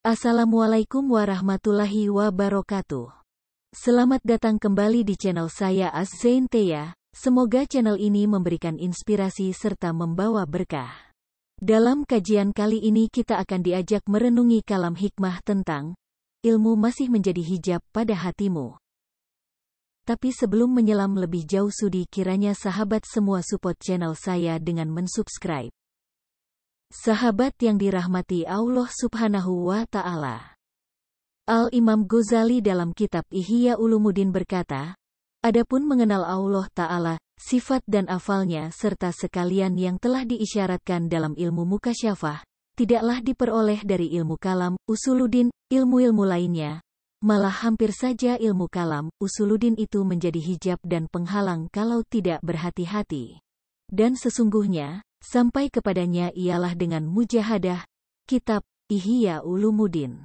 Assalamualaikum warahmatullahi wabarakatuh. Selamat datang kembali di channel saya Az Zain Teya. Semoga channel ini memberikan inspirasi serta membawa berkah. Dalam kajian kali ini kita akan diajak merenungi kalam hikmah tentang ilmu masih menjadi hijab pada hatimu. Tapi sebelum menyelam lebih jauh sudi kiranya sahabat semua support channel saya dengan mensubscribe. Sahabat yang dirahmati Allah subhanahu wa ta'ala. Al-Imam Ghazali dalam kitab Ihya Ulumuddin berkata, Adapun mengenal Allah Ta'ala, sifat dan afalnya serta sekalian yang telah diisyaratkan dalam ilmu mukasyafah, tidaklah diperoleh dari ilmu kalam, usuluddin, ilmu-ilmu lainnya, Malah hampir saja ilmu kalam, usuludin itu menjadi hijab dan penghalang kalau tidak berhati-hati. Dan sesungguhnya, sampai kepadanya ialah dengan mujahadah, kitab, Ihya Ulumuddin.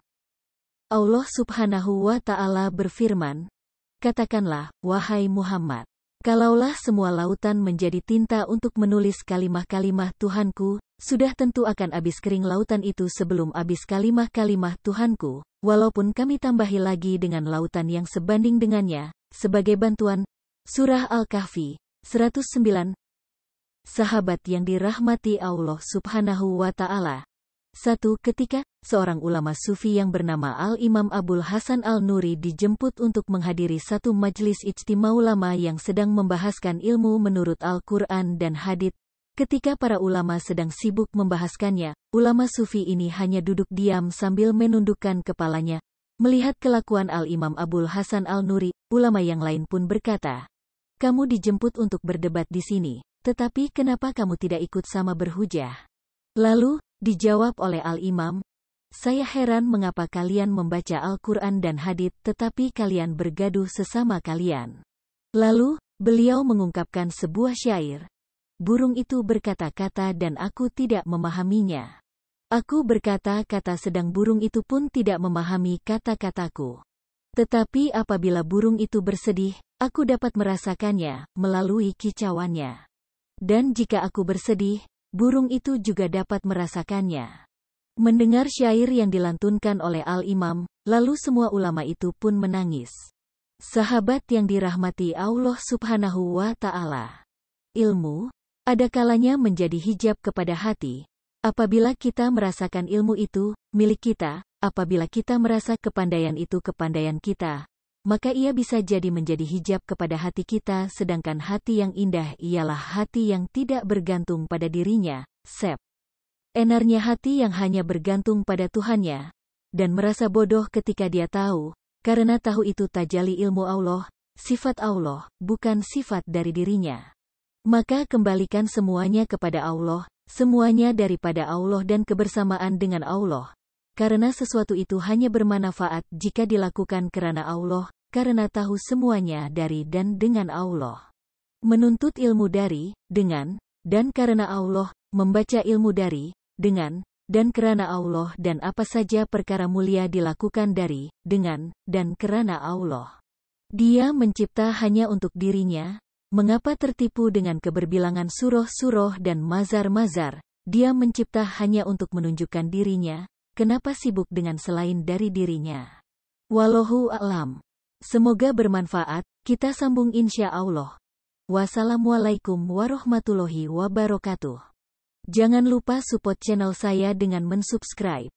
Allah subhanahu wa ta'ala berfirman, Katakanlah, wahai Muhammad, Kalaulah semua lautan menjadi tinta untuk menulis kalimah-kalimah Tuhanku, sudah tentu akan habis kering lautan itu sebelum habis kalimah-kalimah Tuhanku, walaupun kami tambahi lagi dengan lautan yang sebanding dengannya, sebagai bantuan. Surah Al-Kahfi, 109 Sahabat yang dirahmati Allah subhanahu wa ta'ala. Satu Ketika seorang ulama sufi yang bernama Al-Imam Abul Hasan Al-Nuri dijemput untuk menghadiri satu majlis ijtima ulama yang sedang membahaskan ilmu menurut Al-Quran dan Hadith. Ketika para ulama sedang sibuk membahaskannya, ulama sufi ini hanya duduk diam sambil menundukkan kepalanya. Melihat kelakuan Al-Imam Abul Hasan Al-Nuri, ulama yang lain pun berkata, Kamu dijemput untuk berdebat di sini, tetapi kenapa kamu tidak ikut sama berhujah? Lalu, dijawab oleh Al-Imam, saya heran mengapa kalian membaca Al-Quran dan hadit tetapi kalian bergaduh sesama kalian. Lalu, beliau mengungkapkan sebuah syair. Burung itu berkata-kata dan aku tidak memahaminya. Aku berkata-kata sedang burung itu pun tidak memahami kata-kataku. Tetapi apabila burung itu bersedih, aku dapat merasakannya melalui kicauannya. Dan jika aku bersedih, burung itu juga dapat merasakannya. Mendengar syair yang dilantunkan oleh Al-Imam, lalu semua ulama itu pun menangis. Sahabat yang dirahmati Allah subhanahu wa ta'ala. Ilmu, ada kalanya menjadi hijab kepada hati. Apabila kita merasakan ilmu itu, milik kita, apabila kita merasa kepandaian itu kepandaian kita, maka ia bisa jadi menjadi hijab kepada hati kita sedangkan hati yang indah ialah hati yang tidak bergantung pada dirinya, Sep. Enarnya hati yang hanya bergantung pada Tuhannya, dan merasa bodoh ketika dia tahu, karena tahu itu tajali ilmu Allah, sifat Allah, bukan sifat dari dirinya. Maka kembalikan semuanya kepada Allah, semuanya daripada Allah dan kebersamaan dengan Allah. Karena sesuatu itu hanya bermanfaat jika dilakukan kerana Allah, karena tahu semuanya dari dan dengan Allah. Menuntut ilmu dari, dengan, dan karena Allah, membaca ilmu dari, dengan, dan kerana Allah dan apa saja perkara mulia dilakukan dari, dengan, dan kerana Allah. Dia mencipta hanya untuk dirinya, mengapa tertipu dengan keberbilangan suruh-suruh dan mazar-mazar, dia mencipta hanya untuk menunjukkan dirinya, kenapa sibuk dengan selain dari dirinya. Walohu a'lam. Semoga bermanfaat, kita sambung insya Allah. Wassalamualaikum warahmatullahi wabarakatuh. Jangan lupa support channel saya dengan mensubscribe.